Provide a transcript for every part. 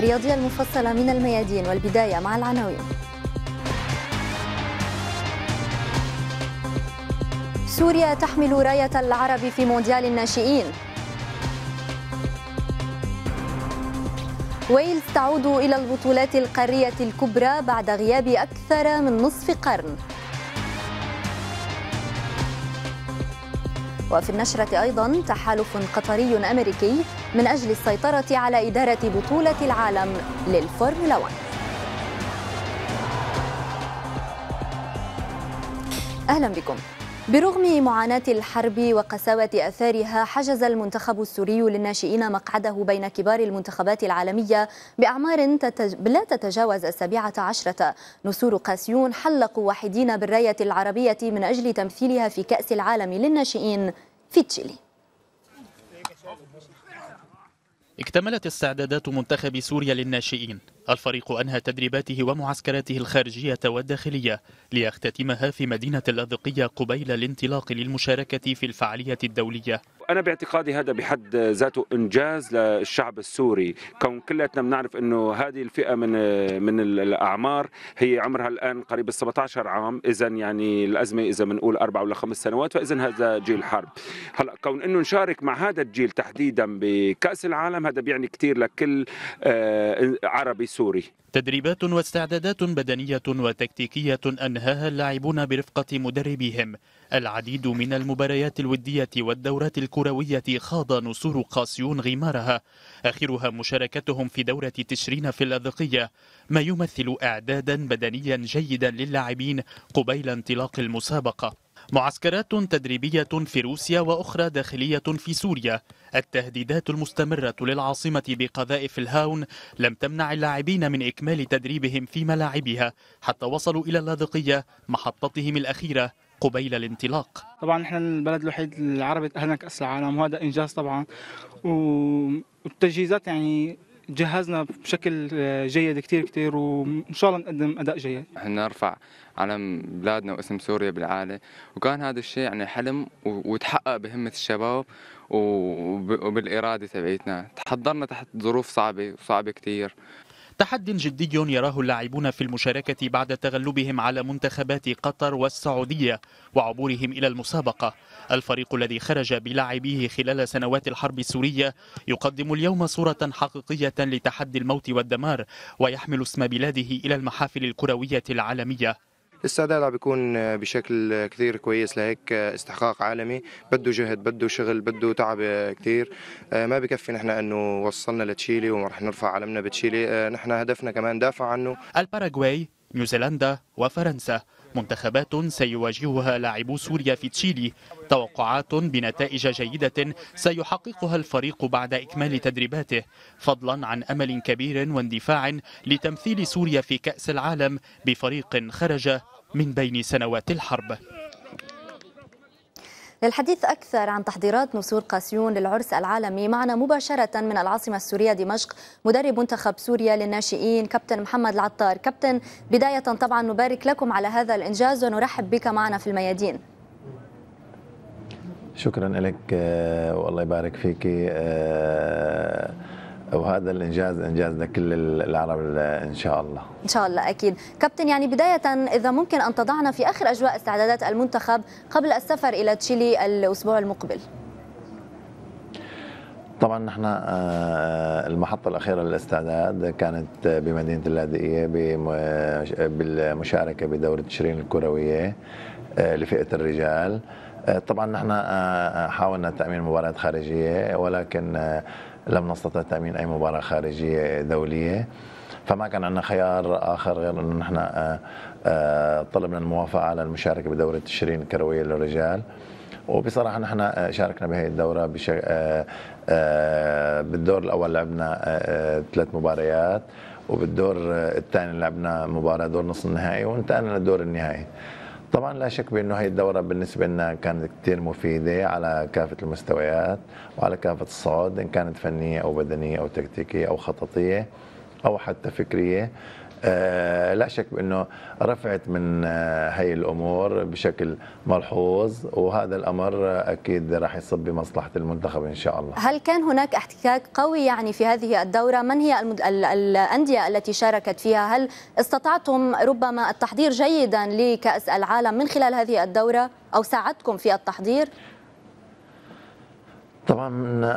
الرياضية المفصلة من الميادين والبداية مع العناوين سوريا تحمل راية العرب في مونديال الناشئين ويلز تعود إلى البطولات القارية الكبرى بعد غياب أكثر من نصف قرن وفي النشرة أيضا تحالف قطري أمريكي من أجل السيطرة على إدارة بطولة العالم للفورمولا 1 أهلا بكم برغم معاناة الحرب وقساوة أثارها حجز المنتخب السوري للناشئين مقعده بين كبار المنتخبات العالمية بأعمار لا تتجاوز السابعة عشرة نسور قاسيون حلقوا وحيدين بالراية العربية من أجل تمثيلها في كأس العالم للناشئين في تشيلي اكتملت استعدادات منتخب سوريا للناشئين الفريق أنهى تدريباته ومعسكراته الخارجية والداخلية ليختتمها في مدينة اللاذقية قبيل الانطلاق للمشاركة في الفعالية الدولية انا باعتقادي هذا بحد ذاته انجاز للشعب السوري كون كلياتنا بنعرف انه هذه الفئه من من الاعمار هي عمرها الان قريب ال 17 عام اذا يعني الازمه اذا بنقول اربع ولا خمس سنوات فاذا هذا جيل حرب هلا كون انه نشارك مع هذا الجيل تحديدا بكاس العالم هذا بيعني كثير لكل آه، عربي سوري تدريبات واستعدادات بدنية وتكتيكية أنهاها اللاعبون برفقة مدربهم العديد من المباريات الودية والدورات الكروية خاض نسور قاسيون غمارها آخرها مشاركتهم في دورة تشرين في الأذقية ما يمثل إعدادا بدنيا جيدا للاعبين قبيل انطلاق المسابقة معسكرات تدريبية في روسيا وأخرى داخلية في سوريا التهديدات المستمرة للعاصمة بقذائف الهاون لم تمنع اللاعبين من إكمال تدريبهم في ملاعبها حتى وصلوا إلى اللاذقية محطتهم الأخيرة قبيل الانطلاق طبعا نحن البلد الوحيد العربي تأهلنا كأس العالم وهذا إنجاز طبعا والتجهيزات يعني جهزنا بشكل آه، جيد كثير كثير وان شاء الله نقدم اداء جيد احنا نرفع علم بلادنا واسم سوريا بالعالي وكان هذا الشيء يعني حلم وتحقق بهمه الشباب وبالاراده تبعيتنا تحضرنا تحت ظروف صعبه وصعبه كثير تحد جدي يراه اللاعبون في المشاركة بعد تغلبهم على منتخبات قطر والسعودية وعبورهم إلى المسابقة الفريق الذي خرج بلاعبيه خلال سنوات الحرب السورية يقدم اليوم صورة حقيقية لتحدي الموت والدمار ويحمل اسم بلاده إلى المحافل الكروية العالمية الاستعداد عم بيكون بشكل كثير كويس لهيك استحقاق عالمي بده جهد بده شغل بده تعب كثير آه، ما بكفي نحن انه وصلنا لتشيلي ورح نرفع علمنا بتشيلي آه، نحن هدفنا كمان دافع عنه الباراغواي نيوزيلندا وفرنسا منتخبات سيواجهها لاعبو سوريا في تشيلي توقعات بنتائج جيدة سيحققها الفريق بعد إكمال تدريباته فضلا عن أمل كبير واندفاع لتمثيل سوريا في كأس العالم بفريق خرج من بين سنوات الحرب للحديث أكثر عن تحضيرات نسور قاسيون للعرس العالمي معنا مباشرة من العاصمة السورية دمشق مدرب منتخب سوريا للناشئين كابتن محمد العطار كابتن بداية طبعا نبارك لكم على هذا الإنجاز ونرحب بك معنا في الميادين شكرا لك آه، والله يبارك فيك آه، وهذا الانجاز انجاز لكل العرب ان شاء الله ان شاء الله اكيد كابتن يعني بدايه اذا ممكن ان تضعنا في اخر اجواء استعدادات المنتخب قبل السفر الى تشيلي الاسبوع المقبل طبعا نحن آه، المحطة الأخيرة للاستعداد كانت بمدينة اللاذقية بالمشاركة بدورة تشرين الكروية آه، لفئة الرجال آه، طبعا نحن حاولنا تأمين مباريات خارجية ولكن لم نستطع تامين اي مباراه خارجيه دوليه فما كان عندنا خيار اخر غير انه نحن آه، آه، طلبنا الموافقه على المشاركه بدوره تشرين الكرويه للرجال وبصراحه نحن آه، شاركنا بهي الدوره بش... بالدور الاول لعبنا ثلاث مباريات وبالدور الثاني لعبنا مباراه دور نصف النهائي وانتقلنا للدور النهائي طبعا لا شك بانه هي الدوره بالنسبه لنا كانت كثير مفيده على كافه المستويات وعلى كافه الصعود ان كانت فنيه او بدنيه او تكتيكيه او خططيه او حتى فكريه آه، لا شك بأنه رفعت من هي آه، الأمور بشكل ملحوظ وهذا الأمر أكيد راح يصب بمصلحة المنتخب إن شاء الله هل كان هناك احتكاك قوي يعني في هذه الدورة من هي المد... ال... الأندية التي شاركت فيها هل استطعتم ربما التحضير جيدا لكأس العالم من خلال هذه الدورة أو ساعدكم في التحضير؟ طبعا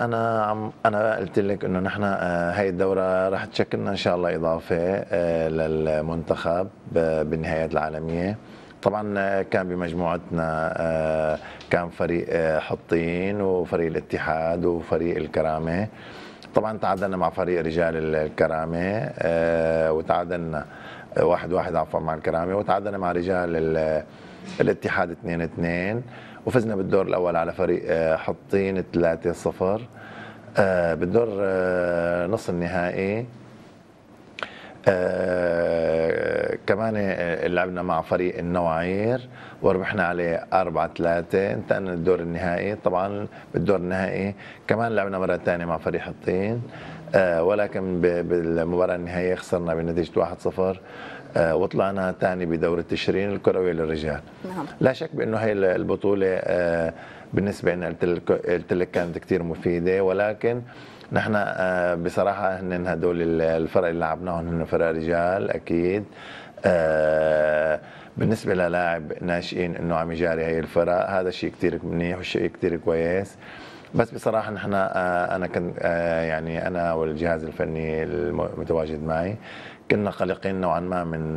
انا عم انا قلت لك انه نحن آه، هاي الدوره رح تشكل ان شاء الله اضافه آه، للمنتخب بالنهايات العالميه طبعا آه، كان بمجموعتنا كان فريق حطين وفريق الاتحاد وفريق الكرامه طبعا تعادلنا مع فريق رجال الكرامه وتعادلنا واحد واحد عفوا مع الكرامه وتعادلنا مع رجال الاتحاد 2 2 وفزنا بالدور الاول على فريق آه، حطين 3-0 آه، بالدور آه، نص النهائي كمان لعبنا مع فريق النواعير وربحنا عليه 4 3 انتقلنا للدور النهائي طبعا بالدور النهائي كمان لعبنا مره ثانيه مع فريق حطين ولكن بالمباراه النهائيه خسرنا بنتيجه 1 0 آه، وطلعنا ثاني بدورة تشرين الكروية للرجال نعم. لا شك بأنه هي البطولة آه، بالنسبة لنا قلت لك كانت كثير مفيدة ولكن نحن آه، بصراحة هن هدول الفرق اللي لعبناهم هن فرق رجال أكيد بالنسبة للاعب ناشئين انه عم يجاري هي الفرق هذا شيء كثير منيح وشيء كثير كويس بس بصراحه نحن انا كنت يعني انا والجهاز الفني المتواجد معي كنا قلقين نوعا ما من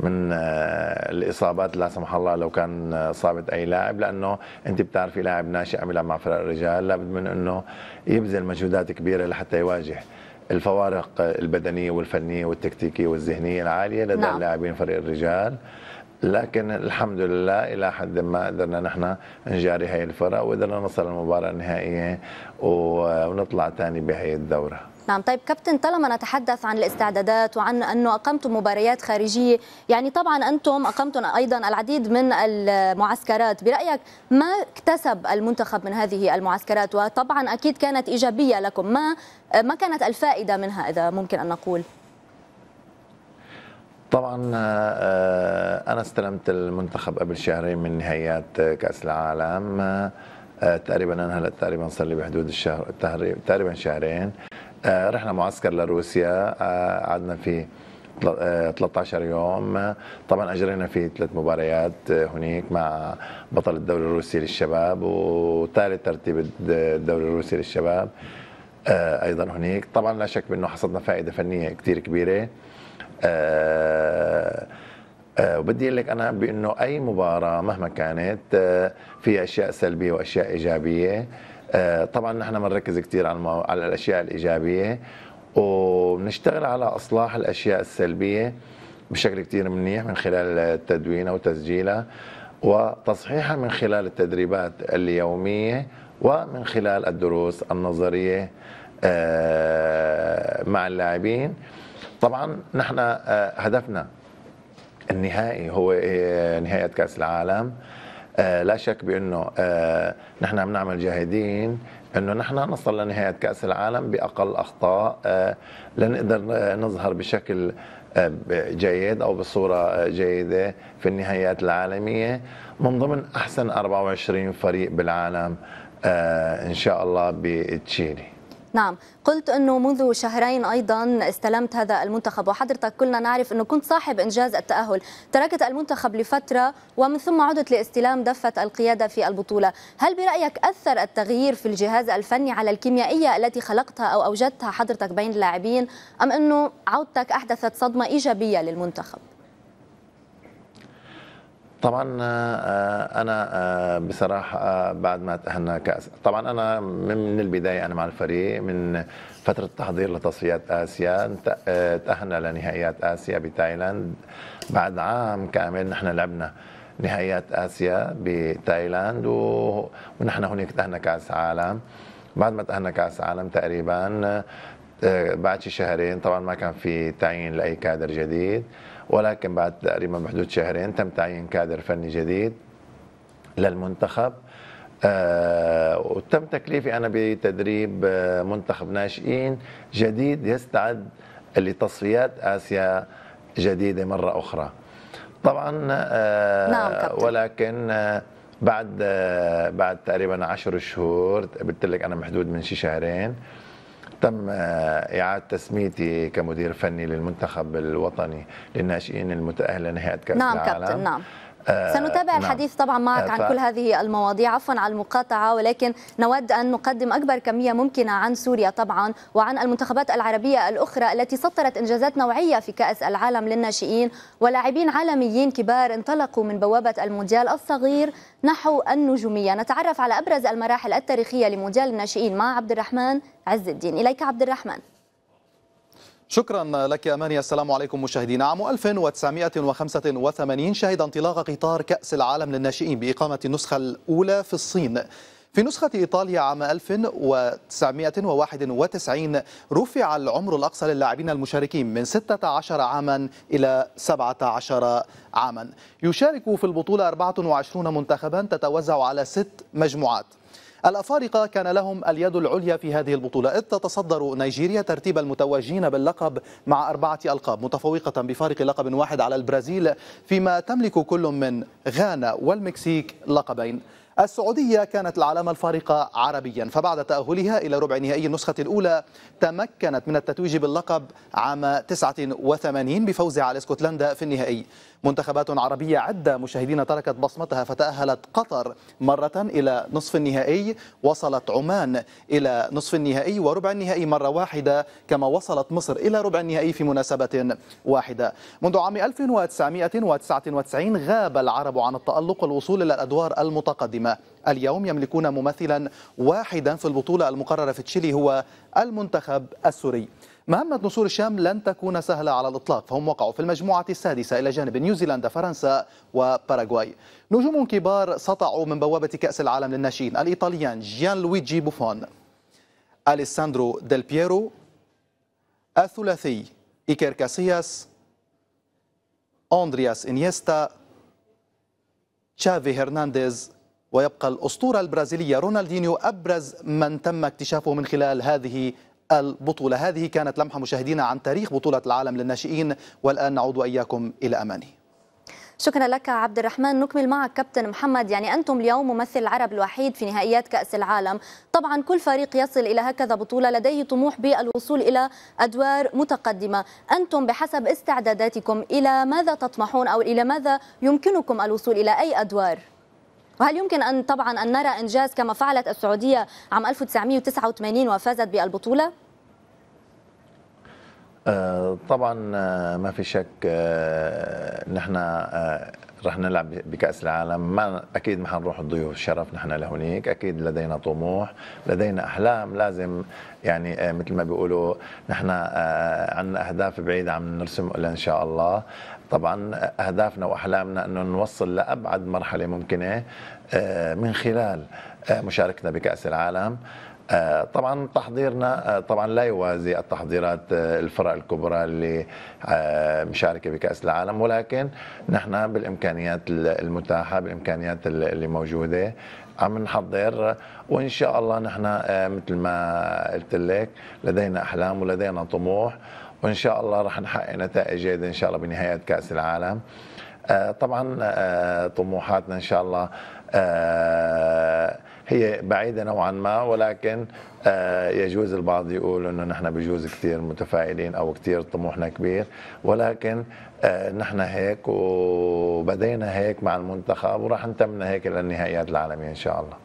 من آه، الاصابات لا سمح الله لو كان آه، صابت اي لاعب لانه انت بتعرفي لاعب ناشئ عم يلعب مع فرق الرجال لابد من انه يبذل مجهودات كبيره لحتى يواجه الفوارق البدنيه والفنيه والتكتيكيه والذهنيه العاليه لدى نعم. اللاعبين فريق الرجال لكن الحمد لله الى حد ما قدرنا نحن نجاري هاي الفرق وقدرنا نوصل للمباراه النهائيه آه، ونطلع ثاني بهي الدوره نعم طيب كابتن طالما نتحدث عن الاستعدادات وعن انه اقمتم مباريات خارجيه يعني طبعا انتم اقمتم ايضا العديد من المعسكرات برايك ما اكتسب المنتخب من هذه المعسكرات وطبعا اكيد كانت ايجابيه لكم ما ما كانت الفائده منها اذا ممكن ان نقول طبعا آه، آه، انا استلمت المنتخب قبل شهرين من نهائيات كاس العالم آه، تقريبا انا هلا تقريبا صار لي بحدود الشهر تقريبا شهرين آه، رحنا معسكر لروسيا آه، قعدنا فيه آه، 13 يوم طبعا اجرينا فيه ثلاث مباريات هناك مع بطل الدوري الروسي للشباب وثالث ترتيب الدوري الروسي للشباب ايضا هناك طبعا لا شك بانه حصلنا فائده فنيه كثير كبيره وبدي اقول لك انا بانه اي مباراه مهما كانت فيها اشياء سلبيه واشياء ايجابيه آه، طبعا نحن بنركز كثير على المو... على الاشياء الايجابيه وبنشتغل على اصلاح الاشياء السلبيه بشكل كثير منيح من خلال تدوينها وتسجيلها وتصحيحها من خلال التدريبات اليوميه ومن خلال الدروس النظريه آه، مع اللاعبين طبعا نحن آه، هدفنا النهائي هو نهايه كاس العالم آه، لا شك بانه آه، نحن عم نعمل جاهدين انه نحن نصل لنهايه كاس العالم باقل اخطاء آه، لنقدر نظهر بشكل جيد او بصوره جيده في النهائيات العالميه من ضمن احسن 24 فريق بالعالم ان شاء الله بتشيلي نعم قلت أنه منذ شهرين أيضا استلمت هذا المنتخب وحضرتك كلنا نعرف أنه كنت صاحب إنجاز التأهل تركت المنتخب لفترة ومن ثم عدت لاستلام دفة القيادة في البطولة هل برأيك أثر التغيير في الجهاز الفني على الكيميائية التي خلقتها أو أوجدتها حضرتك بين اللاعبين أم أنه عودتك أحدثت صدمة إيجابية للمنتخب؟ طبعا آه، آه، انا آه، بصراحه بعد ما تاهلنا كاس طبعا انا من البدايه انا مع الفريق من فتره التحضير لتصفيات اسيا تاهلنا لنهائيات اسيا بتايلاند بعد عام كامل نحن لعبنا نهائيات اسيا بتايلاند ونحن هناك تاهلنا كاس عالم بعد ما تاهلنا كاس عالم تقريبا بعد شي شهرين طبعا ما كان في تعيين لاي كادر جديد ولكن بعد تقريبا بحدود شهرين تم تعيين كادر فني جديد للمنتخب آه وتم تكليفي انا بتدريب آه، منتخب ناشئين جديد يستعد لتصفيات اسيا جديده مره اخرى. طبعا آه نعم كابتن. ولكن آه بعد آه، بعد تقريبا 10 شهور قلت لك انا محدود من شي شهرين تم إعادة تسميتي كمدير فني للمنتخب الوطني للناشئين المتأهلة نهائي كأس نعم العالم نعم كابتن نعم آه، سنتابع نعم. الحديث طبعا معك آه، عن كل هذه المواضيع عفوا على المقاطعة ولكن نود أن نقدم أكبر كمية ممكنة عن سوريا طبعا وعن المنتخبات العربية الأخرى التي سطرت إنجازات نوعية في كأس العالم للناشئين ولاعبين عالميين كبار انطلقوا من بوابة المونديال الصغير نحو النجومية نتعرف على أبرز المراحل التاريخية لمونديال الناشئين مع عبد الرحمن عز الدين إليك عبد الرحمن شكرا لك يا ماني السلام عليكم مشاهدينا عام 1985 شهد انطلاق قطار كأس العالم للناشئين بإقامة النسخة الأولى في الصين في نسخة إيطاليا عام 1991 رفع العمر الأقصى للاعبين المشاركين من 16 عاما إلى 17 عاما يشارك في البطولة 24 منتخبا تتوزع على ست مجموعات الأفارقة كان لهم اليد العليا في هذه البطولة إذ تتصدر نيجيريا ترتيب المتوجين باللقب مع أربعة ألقاب متفوقة بفارق لقب واحد على البرازيل فيما تملك كل من غانا والمكسيك لقبين السعودية كانت العلامة الفارقة عربيا فبعد تأهلها إلى ربع نهائي النسخة الأولى تمكنت من التتويج باللقب عام 89 بفوزها على اسكتلندا في النهائي منتخبات عربية عدة مشاهدين تركت بصمتها فتأهلت قطر مرة إلى نصف النهائي وصلت عمان إلى نصف النهائي وربع النهائي مرة واحدة كما وصلت مصر إلى ربع النهائي في مناسبة واحدة منذ عام 1999 غاب العرب عن التألق والوصول إلى الأدوار المتقدمة اليوم يملكون ممثلا واحدا في البطولة المقررة في تشيلي هو المنتخب السوري مهمة نصور الشام لن تكون سهلة على الإطلاق فهم وقعوا في المجموعة السادسة إلى جانب نيوزيلندا فرنسا وباراغواي نجوم كبار سطعوا من بوابة كأس العالم للناشئين الإيطاليان جيان لويجي بوفون أليساندرو ديل بييرو الثلاثي إيكير كاسياس أندرياس إنيستا تشافي هرنانديز ويبقى الأسطورة البرازيلية رونالدينيو أبرز من تم اكتشافه من خلال هذه البطولة هذه كانت لمحة مشاهدينا عن تاريخ بطولة العالم للناشئين والآن نعود وإياكم إلى أماني شكرا لك عبد الرحمن نكمل معك كابتن محمد يعني أنتم اليوم ممثل العرب الوحيد في نهائيات كأس العالم طبعا كل فريق يصل إلى هكذا بطولة لديه طموح بالوصول إلى أدوار متقدمة أنتم بحسب استعداداتكم إلى ماذا تطمحون أو إلى ماذا يمكنكم الوصول إلى أي أدوار؟ وهل يمكن أن طبعا أن نرى إنجاز كما فعلت السعودية عام 1989 وفازت بالبطولة؟ آه، طبعا آه، ما في شك آه، نحن رح نلعب بكاس العالم ما اكيد ما حنروح الضيوف الشرف نحن لهونيك اكيد لدينا طموح لدينا احلام لازم يعني آه، مثل ما بيقولوا نحن آه، عندنا اهداف بعيده عم نرسم ان شاء الله طبعا آه، اهدافنا واحلامنا انه نوصل لابعد مرحله ممكنه من خلال مشاركتنا بكاس العالم آه، طبعا تحضيرنا آه، طبعا لا يوازي التحضيرات آه، الفرق الكبرى اللي مشاركه بكاس العالم ولكن نحن بالامكانيات المتاحه بالامكانيات اللي موجوده عم نحضر وان شاء الله نحن مثل ما قلت لك لدينا احلام ولدينا طموح وان شاء الله رح نحقق نتائج جيده ان شاء الله بنهايه كاس العالم طبعا طموحاتنا ان شاء الله هي بعيدة نوعا ما ولكن آه، يجوز البعض يقول انه نحن بجوز كثير متفائلين او كثير طموحنا كبير ولكن آه، نحن هيك وبدينا هيك مع المنتخب وراح نتمنا هيك للنهائيات العالمية ان شاء الله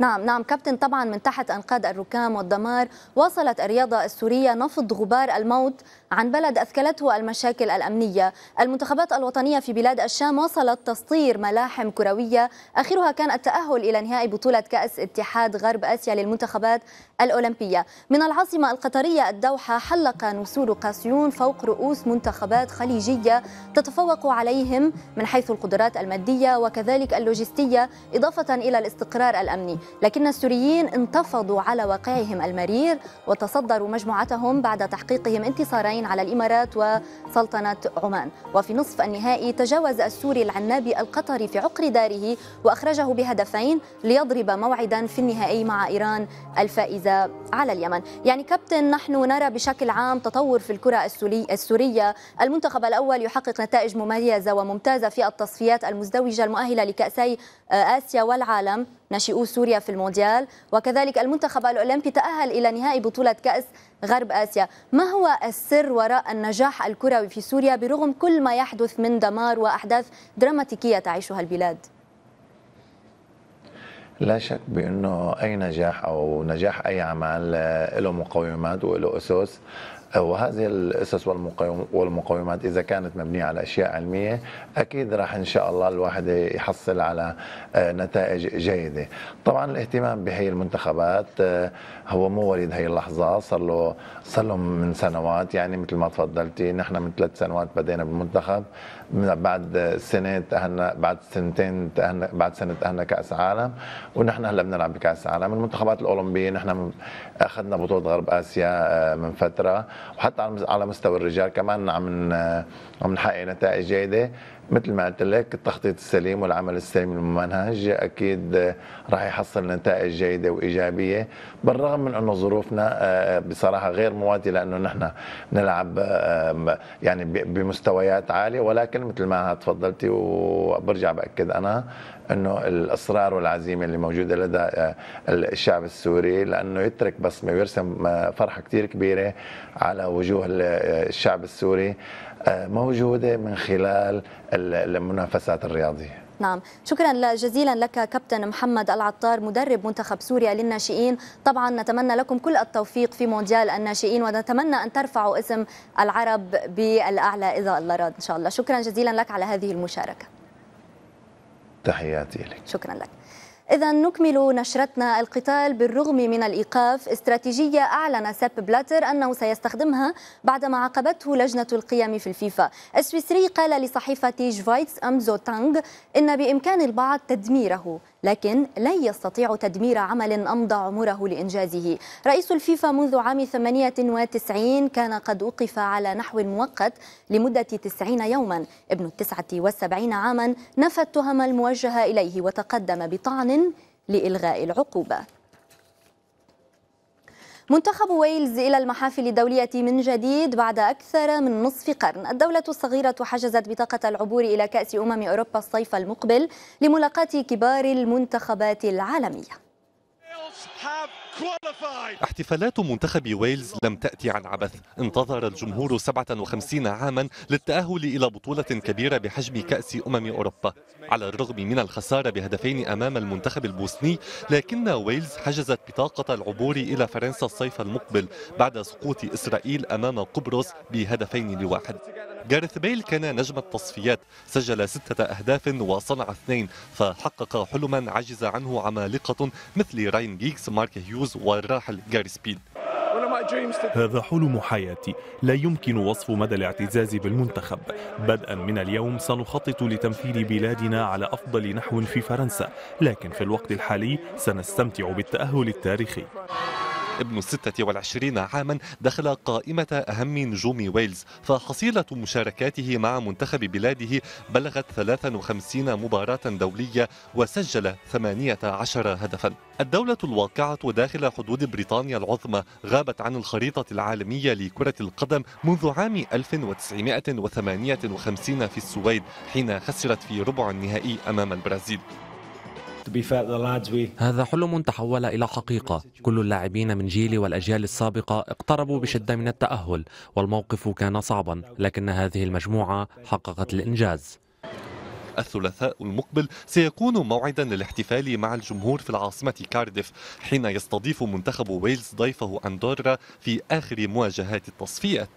نعم نعم كابتن طبعا من تحت أنقاض الركام والدمار واصلت الرياضة السورية نفض غبار الموت عن بلد أثكلته المشاكل الأمنية المنتخبات الوطنية في بلاد الشام واصلت تسطير ملاحم كروية آخرها كان التأهل إلى نهائي بطولة كأس اتحاد غرب آسيا للمنتخبات الأولمبية من العاصمة القطرية الدوحة حلق نسور قاسيون فوق رؤوس منتخبات خليجية تتفوق عليهم من حيث القدرات المادية وكذلك اللوجستية إضافة إلى الاستقرار الأمني لكن السوريين انتفضوا على واقعهم المرير وتصدروا مجموعتهم بعد تحقيقهم انتصارين على الإمارات وسلطنة عمان وفي نصف النهائي تجاوز السوري العنابي القطري في عقر داره وأخرجه بهدفين ليضرب موعدا في النهائي مع إيران الفائزة على اليمن يعني كابتن نحن نرى بشكل عام تطور في الكرة السورية المنتخب الأول يحقق نتائج مميزة وممتازة في التصفيات المزدوجة المؤهلة لكأسي آه، آسيا والعالم ناشئو سوريا في المونديال وكذلك المنتخب الأولمبي تأهل إلى نهائي بطولة كأس غرب آسيا ما هو السر وراء النجاح الكروي في سوريا برغم كل ما يحدث من دمار وأحداث دراماتيكية تعيشها البلاد؟ لا شك بانه اي نجاح او نجاح اي عمل آه، له مقومات وله اسس وهذه الاسس والمقومات اذا كانت مبنيه على اشياء علميه اكيد راح ان شاء الله الواحد يحصل على آه، نتائج جيده طبعا الاهتمام بهي المنتخبات آه، هو مو وليد هي اللحظه صار له صار له من سنوات يعني مثل ما تفضلتي نحن من ثلاث سنوات بدينا بالمنتخب بعد سنه تاهلنا بعد سنتين تاهلنا بعد سنه تاهلنا كاس عالم ونحن هلا بنلعب بكاس عالم المنتخبات الاولمبيه نحن اخذنا بطوله غرب اسيا آه، من فتره وحتى على مستوى الرجال كمان عم عم نحقق نتائج جيده مثل ما قلت لك التخطيط السليم والعمل السليم الممنهج اكيد راح يحصل نتائج جيده وايجابيه بالرغم من انه ظروفنا آه، بصراحه غير مواتيه لانه نحن نلعب آه، يعني بمستويات عاليه ولكن مثل ما تفضلتي وبرجع باكد انا انه الاصرار والعزيمه اللي موجوده لدى آه، الشعب السوري لانه يترك بصمه ويرسم فرحه كثير كبيره على وجوه الشعب السوري آه، موجوده من خلال المنافسات الرياضيه. نعم شكرا جزيلا لك كابتن محمد العطار مدرب منتخب سوريا للناشئين طبعا نتمنى لكم كل التوفيق في مونديال الناشئين ونتمنى أن ترفعوا اسم العرب بالأعلى إذا الله راد إن شاء الله شكرا جزيلا لك على هذه المشاركة تحياتي لك شكرا لك إذا نكمل نشرتنا القتال بالرغم من الإيقاف استراتيجية أعلن سيب بلاتر أنه سيستخدمها بعدما عاقبته لجنة القيم في الفيفا السويسري قال لصحيفة جفايتس أمزو تانغ إن بإمكان البعض تدميره لكن لن يستطيع تدمير عمل أمضى عمره لإنجازه رئيس الفيفا منذ عام 98 كان قد أوقف على نحو مؤقت لمدة 90 يوما ابن التسعة والسبعين عاما نفى التهم الموجهة إليه وتقدم بطعن لإلغاء العقوبة منتخب ويلز إلى المحافل الدولية من جديد بعد أكثر من نصف قرن الدولة الصغيرة حجزت بطاقة العبور إلى كأس أمم أوروبا الصيف المقبل لملاقاة كبار المنتخبات العالمية احتفالات منتخب ويلز لم تأتي عن عبث انتظر الجمهور 57 عاما للتأهل إلى بطولة كبيرة بحجم كأس أمم أوروبا على الرغم من الخسارة بهدفين أمام المنتخب البوسني لكن ويلز حجزت بطاقة العبور إلى فرنسا الصيف المقبل بعد سقوط إسرائيل أمام قبرص بهدفين لواحد جارث بيل كان نجم التصفيات سجل ستة أهداف وصنع اثنين فحقق حلما عجز عنه عمالقة مثل راين جيكس مارك هيوز والراحل جاري سبيد هذا حلم حياتي لا يمكن وصف مدى الاعتزاز بالمنتخب بدءا من اليوم سنخطط لتمثيل بلادنا على أفضل نحو في فرنسا لكن في الوقت الحالي سنستمتع بالتأهل التاريخي ابن الستة والعشرين عاما دخل قائمة أهم نجوم ويلز فحصيلة مشاركاته مع منتخب بلاده بلغت 53 مباراة دولية وسجل 18 هدفا الدولة الواقعة داخل حدود بريطانيا العظمى غابت عن الخريطة العالمية لكرة القدم منذ عام 1958 في السويد حين خسرت في ربع النهائي أمام البرازيل هذا حلم تحول إلى حقيقة كل اللاعبين من جيلي والأجيال السابقة اقتربوا بشدة من التأهل والموقف كان صعبا لكن هذه المجموعة حققت الإنجاز الثلاثاء المقبل سيكون موعدا للاحتفال مع الجمهور في العاصمة كارديف حين يستضيف منتخب ويلز ضيفه أندورا في آخر مواجهات التصفيات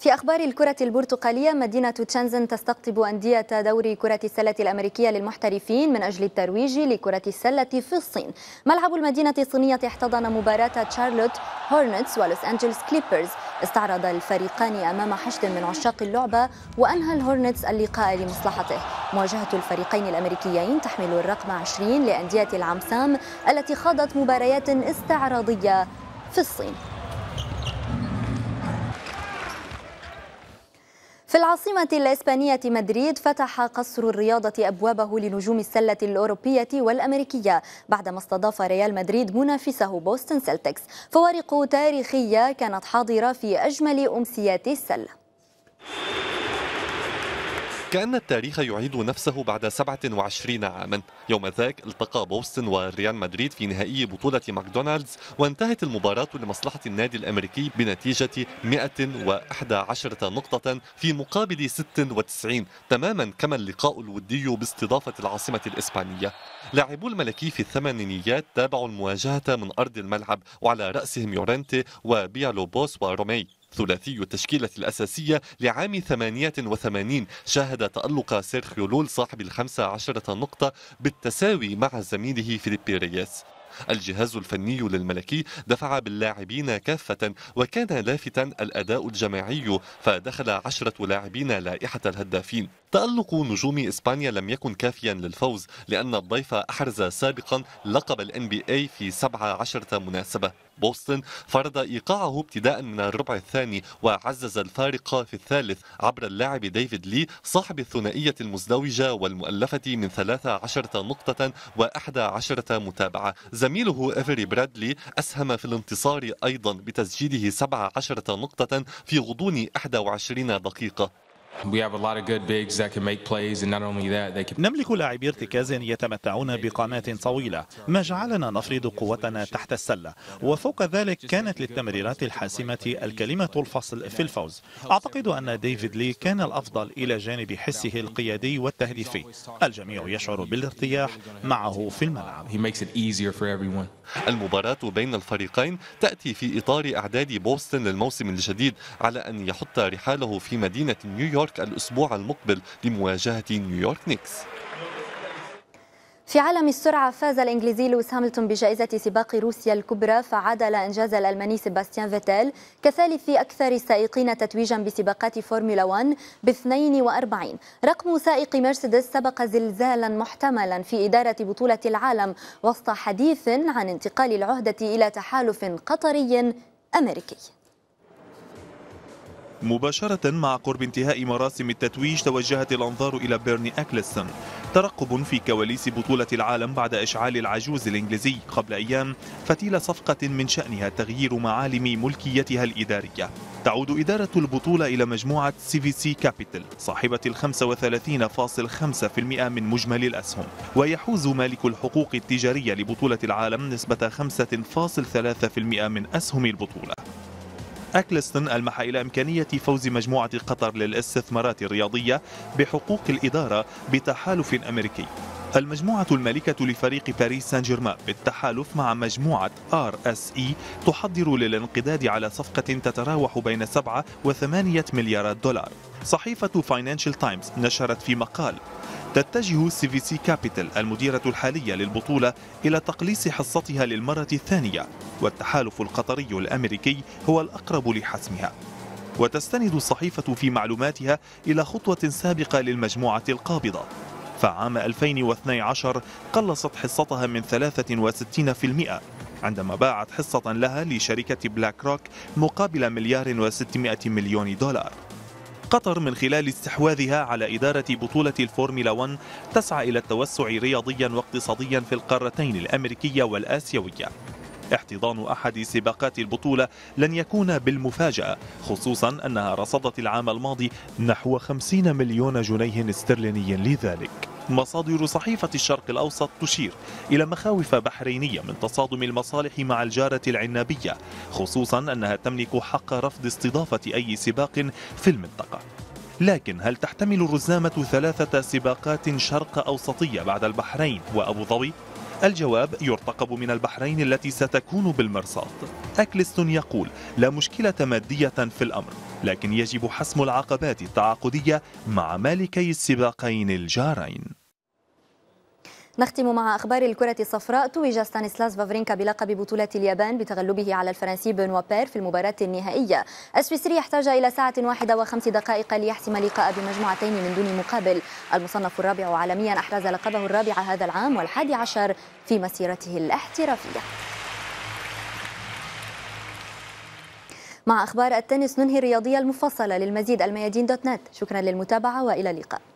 في أخبار الكرة البرتقالية مدينة تشانزن تستقطب أندية دوري كرة السلة الأمريكية للمحترفين من أجل الترويج لكرة السلة في الصين ملعب المدينة الصينية احتضن مباراة تشارلوت هورنتس ولوس أنجلس كليبرز استعرض الفريقان أمام حشد من عشاق اللعبة وأنهى الهورنتس اللقاء لمصلحته مواجهة الفريقين الأمريكيين تحمل الرقم 20 لأندية العمسام التي خاضت مباريات استعراضية في الصين في العاصمة الإسبانية مدريد فتح قصر الرياضة أبوابه لنجوم السلة الأوروبية والأمريكية بعدما استضاف ريال مدريد منافسه بوستن سلتكس فوارق تاريخية كانت حاضرة في أجمل أمسيات السلة كأن التاريخ يعيد نفسه بعد 27 عاما يوم ذاك التقى بوسطن وريال مدريد في نهائي بطولة ماكدونالدز وانتهت المباراة لمصلحة النادي الأمريكي بنتيجة 111 نقطة في مقابل 96 تماما كما اللقاء الودي باستضافة العاصمة الإسبانية لاعبو الملكي في الثمانينيات تابعوا المواجهة من أرض الملعب وعلى رأسهم يورنتي بوس ورومي ثلاثي التشكيلة الأساسية لعام 88 شاهد تألق سيرخيو لول صاحب الخمسة عشرة نقطة بالتساوي مع زميله فيليبي رياس الجهاز الفني للملكي دفع باللاعبين كافة وكان لافتا الأداء الجماعي فدخل عشرة لاعبين لائحة الهدافين تألق نجوم إسبانيا لم يكن كافيا للفوز لأن الضيف أحرز سابقا لقب الـ NBA في 17 مناسبة بوسطن فرض إيقاعه ابتداء من الربع الثاني وعزز الفارق في الثالث عبر اللاعب ديفيد لي صاحب الثنائية المزدوجة والمؤلفة من 13 نقطة و11 متابعة زميله إيفري برادلي أسهم في الانتصار أيضا بتسجيله 17 نقطة في غضون 21 دقيقة نملك لاعبي ارتكاز يتمتعون بقامات طويلة ما جعلنا نفرض قوتنا تحت السلة وفوق ذلك كانت للتمريرات الحاسمة الكلمة الفصل في الفوز أعتقد أن ديفيد لي كان الأفضل إلى جانب حسه القيادي والتهديفي الجميع يشعر بالارتياح معه في الملعب المباراة بين الفريقين تأتي في إطار أعداد بوسطن للموسم الجديد على أن يحط رحاله في مدينة نيويورك نيويورك الأسبوع المقبل لمواجهة نيويورك نيكس في عالم السرعة فاز الإنجليزي لويس هاملتون بجائزة سباق روسيا الكبرى فعادل إنجاز الألماني سيباستيان فيتيل كثالث أكثر السائقين تتويجا بسباقات فورمولا 1 ب 42 رقم سائق مرسيدس سبق زلزالا محتملا في إدارة بطولة العالم وسط حديث عن انتقال العهدة إلى تحالف قطري أمريكي مباشرة مع قرب انتهاء مراسم التتويج توجهت الأنظار إلى بيرني أكلسون ترقب في كواليس بطولة العالم بعد إشعال العجوز الإنجليزي قبل أيام فتيل صفقة من شأنها تغيير معالم ملكيتها الإدارية تعود إدارة البطولة إلى مجموعة سي في سي كابيتال صاحبة ال 35.5% من مجمل الأسهم ويحوز مالك الحقوق التجارية لبطولة العالم نسبة 5.3% من أسهم البطولة أكلستون ألمح إلى إمكانية فوز مجموعة قطر للاستثمارات الرياضية بحقوق الإدارة بتحالف أمريكي المجموعة المالكة لفريق باريس سان جيرمان بالتحالف مع مجموعة ار اس اي تحضر للانقداد على صفقة تتراوح بين 7 و 8 مليارات دولار. صحيفة فاينانشال تايمز نشرت في مقال تتجه سي في سي كابيتال المديرة الحالية للبطولة إلى تقليص حصتها للمرة الثانية والتحالف القطري الأمريكي هو الأقرب لحسمها وتستند الصحيفة في معلوماتها إلى خطوة سابقة للمجموعة القابضة فعام 2012 قلصت حصتها من 63% عندما باعت حصة لها لشركة بلاك روك مقابل مليار و600 مليون دولار قطر من خلال استحواذها على إدارة بطولة الفورمولا 1 تسعى إلى التوسع رياضيا واقتصاديا في القارتين الأمريكية والآسيوية احتضان أحد سباقات البطولة لن يكون بالمفاجأة خصوصا أنها رصدت العام الماضي نحو 50 مليون جنيه استرليني لذلك مصادر صحيفة الشرق الأوسط تشير إلى مخاوف بحرينية من تصادم المصالح مع الجارة العنابية خصوصا أنها تملك حق رفض استضافة أي سباق في المنطقة لكن هل تحتمل الرزامة ثلاثة سباقات شرق أوسطية بعد البحرين وأبو ظبي؟ الجواب يرتقب من البحرين التي ستكون بالمرصاد أكلستون يقول لا مشكلة مادية في الأمر لكن يجب حسم العقبات التعاقدية مع مالكي السباقين الجارين نختم مع أخبار الكرة الصفراء توج ستانيسلاس فافرينكا بلقب بطولة اليابان بتغلبه على الفرنسي بن بير في المباراة النهائية السويسري احتاج إلى ساعة واحدة وخمس دقائق ليحسم لقاء بمجموعتين من دون مقابل المصنف الرابع عالميا أحرز لقبه الرابع هذا العام والحادي عشر في مسيرته الاحترافية مع أخبار التنس ننهي الرياضية المفصلة للمزيد الميادين دوت نت شكرا للمتابعة وإلى اللقاء